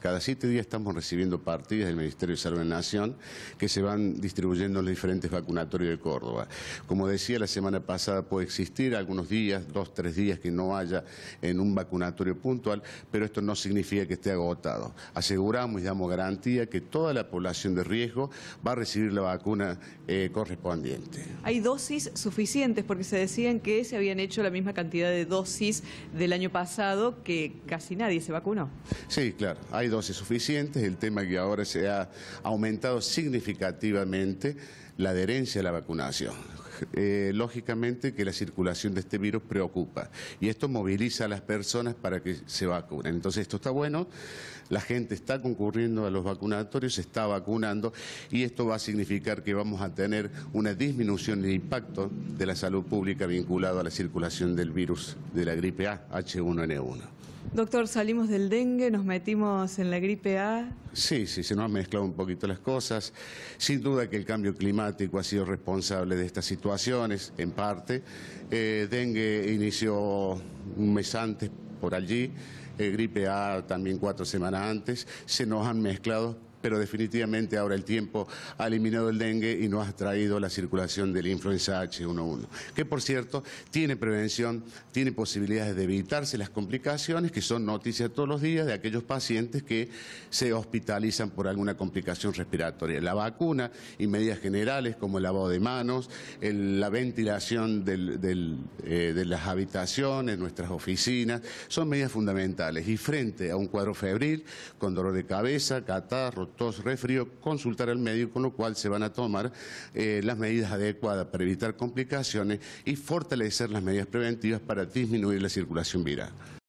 Cada siete días estamos recibiendo partidas del Ministerio de Salud de la Nación que se van distribuyendo en los diferentes vacunatorios de Córdoba. Como decía, la semana pasada puede existir algunos días, dos, tres días que no haya en un vacunatorio puntual, pero esto no significa que esté agotado. Aseguramos y damos garantía que toda la población de riesgo va a recibir la vacuna eh, correspondiente. ¿Hay dosis suficientes? Porque se decían que se habían hecho la misma cantidad de dosis del año pasado que casi nadie se vacunó. Sí, claro. Hay dosis suficientes, el tema que ahora se ha aumentado significativamente la adherencia a la vacunación. Eh, lógicamente que la circulación de este virus preocupa y esto moviliza a las personas para que se vacunen. Entonces esto está bueno, la gente está concurriendo a los vacunatorios, se está vacunando y esto va a significar que vamos a tener una disminución del impacto de la salud pública vinculado a la circulación del virus de la gripe A H1N1. Doctor, salimos del dengue, nos metimos en la gripe A. Sí, sí, se nos han mezclado un poquito las cosas. Sin duda que el cambio climático ha sido responsable de estas situaciones, en parte. Eh, dengue inició un mes antes por allí, eh, gripe A también cuatro semanas antes. Se nos han mezclado pero definitivamente ahora el tiempo ha eliminado el dengue y no ha traído la circulación de la influenza H1N1, que por cierto tiene prevención, tiene posibilidades de evitarse las complicaciones, que son noticias todos los días de aquellos pacientes que se hospitalizan por alguna complicación respiratoria. La vacuna y medidas generales como el lavado de manos, la ventilación eh, de las habitaciones, nuestras oficinas, son medidas fundamentales. Y frente a un cuadro febril, con dolor de cabeza, catarro, tos, resfrío, consultar al médico, con lo cual se van a tomar eh, las medidas adecuadas para evitar complicaciones y fortalecer las medidas preventivas para disminuir la circulación viral.